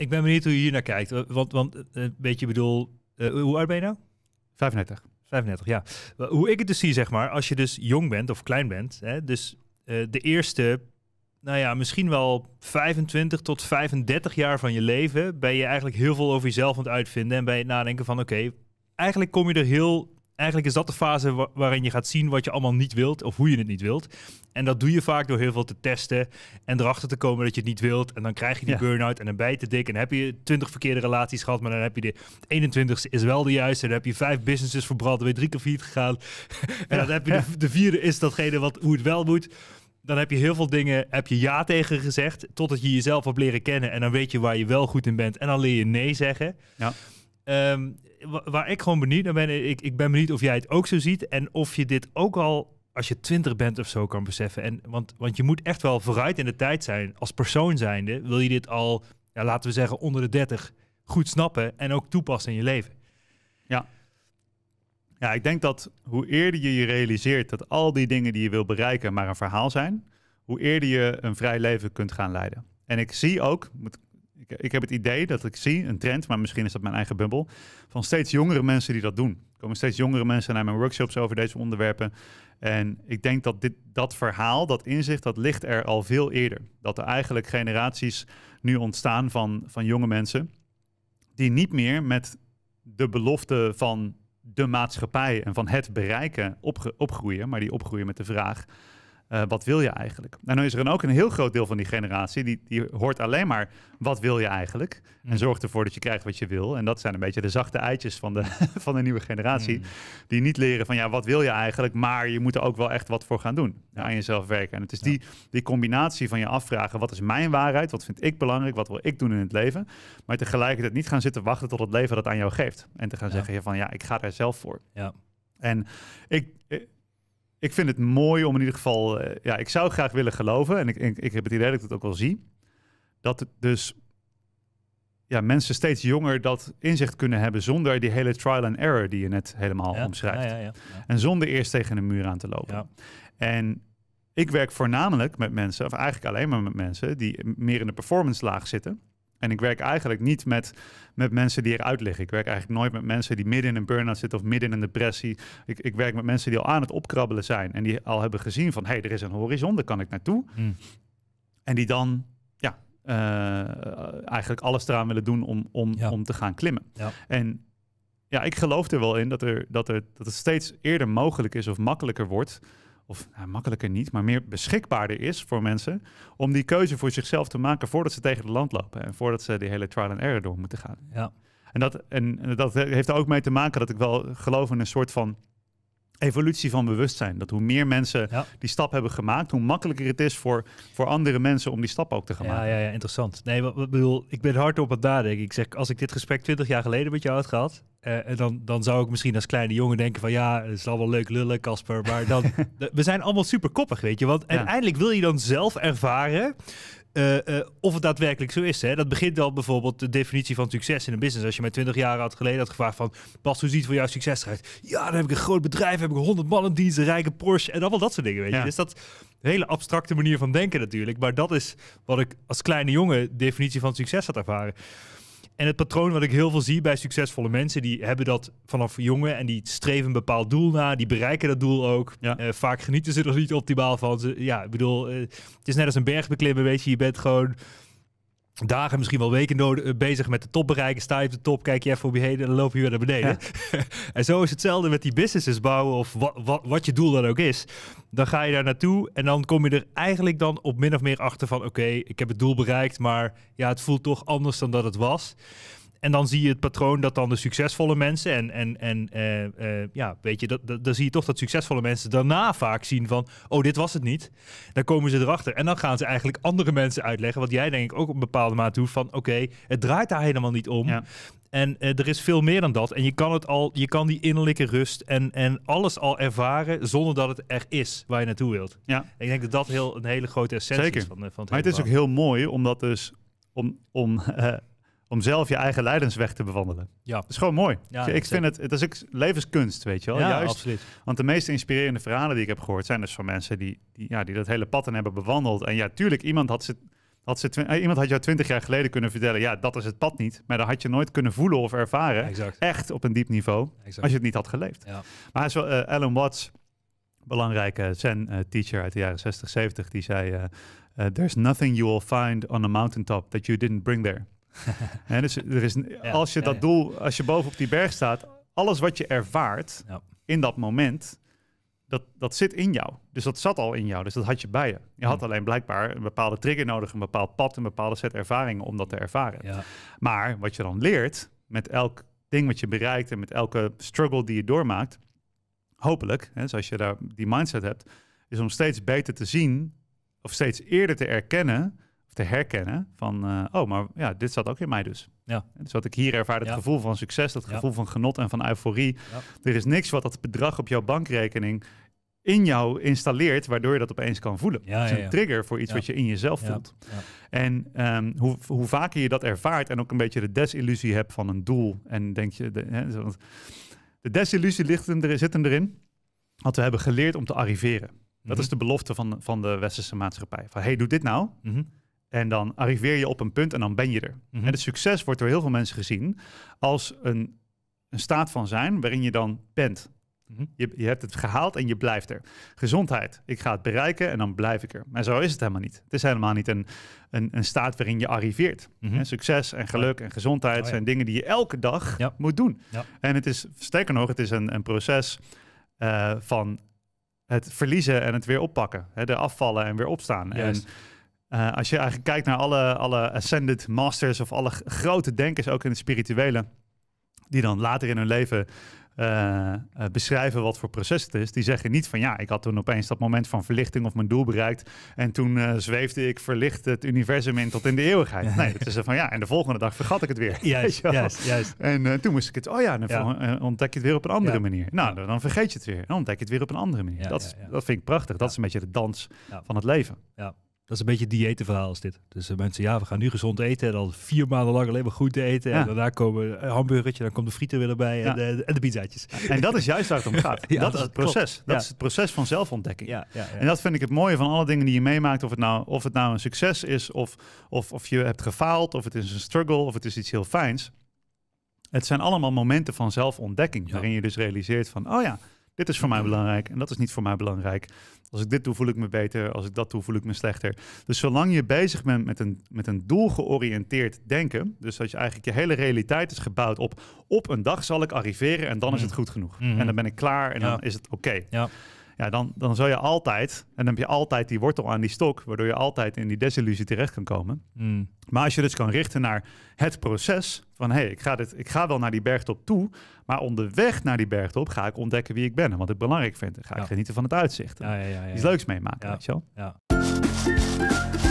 Ik ben benieuwd hoe je hier naar kijkt. Eh, want, want eh, een beetje bedoel, eh, hoe oud ben je nou? 35. 35, ja. Hoe ik het dus zie, zeg maar, als je dus jong bent of klein bent, hè, dus de eerste, nou ja, misschien wel 25 tot 35 jaar van je leven, ben je eigenlijk heel veel over jezelf aan het uitvinden en bij het nadenken van, oké, eigenlijk kom je er heel eigenlijk is dat de fase waarin je gaat zien wat je allemaal niet wilt of hoe je het niet wilt. En dat doe je vaak door heel veel te testen en erachter te komen dat je het niet wilt. En dan krijg je die burn-out en dan ben je te dik en dan heb je twintig verkeerde relaties gehad, maar dan heb je de 21ste is wel de juiste. Dan heb je vijf businesses verbrand, dan ben je drie keer vier gegaan. en dan heb je de, vierde is datgene wat, hoe het wel moet dan heb je heel veel dingen, heb je ja tegen gezegd, totdat je jezelf hebt leren kennen en dan weet je waar je wel goed in bent en dan leer je nee zeggen. Ja. Ehm, waar ik gewoon benieuwd naar ben, eh, ik, ik ben benieuwd of jij het ook zo ziet en of je dit ook al als je twintig bent of zo kan beseffen. En, want, want je moet echt wel vooruit in de tijd zijn. Als persoon zijnde wil je dit al, ja, laten we zeggen, onder de 30 goed snappen en ook toepassen in je leven. Ja. Ja, ik denk dat hoe eerder je je realiseert dat al die dingen die je wil bereiken maar een verhaal zijn, hoe eerder je een vrij leven kunt gaan leiden. En ik zie ook, ik, heb het idee dat ik zie een trend, maar misschien is dat mijn eigen bubbel, van steeds jongere mensen die dat doen. Er komen steeds jongere mensen naar mijn workshops over deze onderwerpen. En ik denk dat dit, dat verhaal, dat inzicht, dat ligt er al veel eerder. Dat er eigenlijk generaties nu ontstaan van, van jonge mensen die niet meer met de belofte van de maatschappij en van het bereiken opge opgroeien, maar die opgroeien met de vraag: eh, wat wil je eigenlijk? En nou, dan nou is er dan ook een heel groot deel van die generatie die, die hoort alleen maar wat wil je eigenlijk? En mm. zorgt ervoor dat je krijgt wat je wil. En dat zijn een beetje de zachte eitjes van de, van de nieuwe generatie. Mm. Die niet leren van ja, wat wil je eigenlijk? Maar je moet er ook wel echt wat voor gaan doen. Ja. Aan jezelf werken. En het is die, die combinatie van je afvragen: wat is mijn waarheid? Wat vind ik belangrijk? Wat wil ik doen in het leven? Maar tegelijkertijd niet gaan zitten wachten tot het leven dat aan jou geeft. En te gaan zeggen van ja, ik ga daar zelf voor. Ja. En ik, eh, ik vind het mooi om in ieder geval, eh, ja, ik zou graag willen geloven, en ik, ik, heb het idee dat ik dat ook wel zie, dat het dus ja, mensen steeds jonger dat inzicht kunnen hebben zonder die hele trial and error die je net helemaal omschrijft. Ja, ja, en zonder eerst tegen een muur aan te lopen. En ik werk voornamelijk met mensen, of eigenlijk alleen maar met mensen, die meer in de performance laag zitten. En ik werk eigenlijk niet met, met mensen die eruit liggen. Ik werk eigenlijk nooit met mensen die midden in een burn-out zitten of midden in een depressie. Ik, ik werk met mensen die al aan het opkrabbelen zijn en die al hebben gezien van hé, hey, er is een horizon, daar kan ik naartoe. Hmm. En die dan ja, eh, eigenlijk alles eraan willen doen om, om, om te gaan klimmen. En ja, ik geloof er wel in dat, er, dat, er, dat het steeds eerder mogelijk is of makkelijker wordt of eh, makkelijker niet, maar meer beschikbaarder is voor mensen om die keuze voor zichzelf te maken voordat ze tegen de land lopen en voordat ze die hele trial and error door moeten gaan. Ja. En, dat, en, en dat heeft er ook mee te maken dat ik wel geloof in een soort van evolutie van bewustzijn. Dat hoe meer mensen die stap hebben gemaakt, hoe makkelijker het is voor, voor andere mensen om die stap ook te gaan ja, maken. Ja, ja, interessant. Nee, wat, bedoel, ik ben hard op het nadenken. Ik zeg, als ik dit gesprek twintig jaar geleden met jou had gehad, eh, en dan, dan zou ik misschien als kleine jongen denken van ja, het is allemaal leuk lullen, Casper. Maar dan, we zijn allemaal super koppig, weet je. Want uiteindelijk wil je dan zelf ervaren eh, eh, of het daadwerkelijk zo is. Hè? Dat begint al bijvoorbeeld de definitie van succes in een business. Als je mij 20 jaar had geleden had gevraagd van... Bas, hoe ziet voor jou succes eruit? Ja, dan heb ik een groot bedrijf, heb ik 100 man in dienst, een rijke Porsche... en allemaal dat soort dingen, weet je. Dus dat is een hele abstracte manier van denken natuurlijk. Maar dat is wat ik als kleine jongen definitie van succes had ervaren. En het patroon wat ik heel veel zie bij succesvolle mensen, die hebben dat vanaf jongen en die streven een bepaald doel na, die bereiken dat doel ook. Eh, vaak genieten ze er niet optimaal van. ja, ik bedoel, eh, het is net als een berg beklimmen, weet je, je bent gewoon dagen, misschien wel weken eh, bezig met de top bereiken. Sta je op de top, kijk je even om je heen en dan loop je weer naar beneden. en zo is hetzelfde met die businesses bouwen of wat, wat, wat je doel dan ook is. Dan ga je daar naartoe en dan kom je er eigenlijk dan op min of meer achter van... oké, ik heb het doel bereikt, maar ja, het voelt toch anders dan dat het was. En dan zie je het patroon dat dan de succesvolle mensen en, en, en eh, eh, ja, weet je, dat, dat, dan zie je toch dat succesvolle mensen daarna vaak zien van, oh, dit was het niet. Dan komen ze erachter en dan gaan ze eigenlijk andere mensen uitleggen, wat jij denk ik ook op een bepaalde maat doet, van oké, het draait daar helemaal niet om. En eh, er is veel meer dan dat. En je kan het al, je kan die innerlijke rust en, en alles al ervaren zonder dat het er is waar je naartoe wilt. Ja. ik denk dat dat heel, een hele grote essentie is van, van het Maar het is ook heel mooi, omdat dus om, om om zelf je eigen leidensweg te bewandelen. Ja. Dat is gewoon mooi. ik vind het, het is levenskunst, weet je wel. Ja, absoluut. Want de meest inspirerende verhalen die ik heb gehoord zijn dus van mensen die, die, ja, die dat hele pad dan hebben bewandeld. En ja, tuurlijk, iemand had, ze, had ze, eh, iemand had jou twintig jaar geleden kunnen vertellen, ja, dat is het pad niet. Maar dat had je nooit kunnen voelen of ervaren. Echt op een diep niveau, als je het niet had geleefd. Maar eh, Alan Watts, belangrijke zen-teacher eh, uit de jaren 60, 70, die zei... there's nothing you will find on a mountaintop that you didn't bring there. dus er is, als je dat doel, als je boven op die berg staat, alles wat je ervaart in dat moment, dat, dat zit in jou. Dus dat zat al in jou. Dus dat had je bij je. Je had mm. alleen blijkbaar een bepaalde trigger nodig, een bepaald pad, een bepaalde set ervaringen om dat te ervaren. Ja. Maar wat je dan leert met elk ding wat je bereikt en met elke struggle die je doormaakt, hopelijk, hè, dus je daar die mindset hebt, is om steeds beter te zien of steeds eerder te erkennen te herkennen van, eh, oh, maar ja, dit zat ook in mij dus. Ja. Dus wat ik hier ervaar, het gevoel van succes, dat gevoel van genot en van euforie. Er is niks wat dat bedrag op jouw bankrekening in jou installeert, waardoor je dat opeens kan voelen. Ja, een trigger voor iets wat je in jezelf voelt. En ehm, hoe, hoe vaker je dat ervaart en ook een beetje de desillusie hebt van een doel en denk je, de, hè, de desillusie ligt hem er, zit erin want we hebben geleerd om te arriveren. Dat mhm. is de belofte van, van de westerse maatschappij. Van hey, doe dit nou. Mhm. En dan arriveer je op een punt en dan ben je er. Mhm. En het succes wordt door heel veel mensen gezien als een, een staat van zijn waarin je dan bent. Mhm. je, je, hebt het gehaald en je blijft er. Gezondheid. Ik ga het bereiken en dan blijf ik er. Maar zo is het helemaal niet. Het is helemaal niet een, een, een staat waarin je arriveert. Mhm. succes en geluk en gezondheid oh zijn dingen die je elke dag moet doen. En het is, sterker nog, het is een, een proces eh, van het verliezen en het weer oppakken. Hè, de afvallen en weer opstaan. En eh, als je eigenlijk kijkt naar alle, alle ascended masters of alle grote denkers, ook in het spirituele, die dan later in hun leven eh, eh, beschrijven wat voor proces het is. Die zeggen niet van ja, ik had toen opeens dat moment van verlichting of mijn doel bereikt. En toen zweefde ik verlicht het universum in tot in de eeuwigheid. Nee, het is er van ja, en de volgende dag vergat ik het weer. Juist, juist, juist. En toen moest ik het, oh ja, dan ontdek je het weer op een andere manier. Nou, dan, vergeet je het weer. Dan ontdek je het weer op een andere manier. dat, dat vind ik prachtig. Dat is een beetje de dans van het leven. Ja. Dat is een beetje het is dit. Dus eh, mensen, ja, we gaan nu gezond eten en dan vier maanden lang alleen maar goed eten. En daarna komen een eh, hamburgertje, dan komt de frieten weer erbij en, de, en de En dat is juist waar het om gaat. dat, is het proces. Dat is het proces van zelfontdekking. En dat vind ik het mooie van alle dingen die je meemaakt. Of het nou, of het nou een succes is, of, of, of je hebt gefaald, of het is een struggle, of het is iets heel fijns. Het zijn allemaal momenten van zelfontdekking. Waarin je dus realiseert van, oh ja, dit is voor mij belangrijk en dat is niet voor mij belangrijk. Als ik dit doe, voel ik me beter. Als ik dat doe, voel ik me slechter. Dus zolang je bezig bent met een, met een doelgeoriënteerd denken, dus dat je eigenlijk je hele realiteit is gebouwd op op een dag zal ik arriveren en dan is mm. het goed genoeg. Mm-hmm. En dan ben ik klaar en dan is het oké. Ja. Ja, dan, dan zul je altijd, en dan heb je altijd die wortel aan die stok, waardoor je altijd in die desillusie terecht kan komen. Hmm. Maar als je dus kan richten naar het proces, van hé, hey, ik, ga ik ga wel naar die bergtop toe, maar onderweg naar die bergtop ga ik ontdekken wie ik ben en wat ik belangrijk vind. Dan ga ik genieten van het uitzicht. Ja, ja, ja, Iets leuks meemaken, weet je wel. Ja.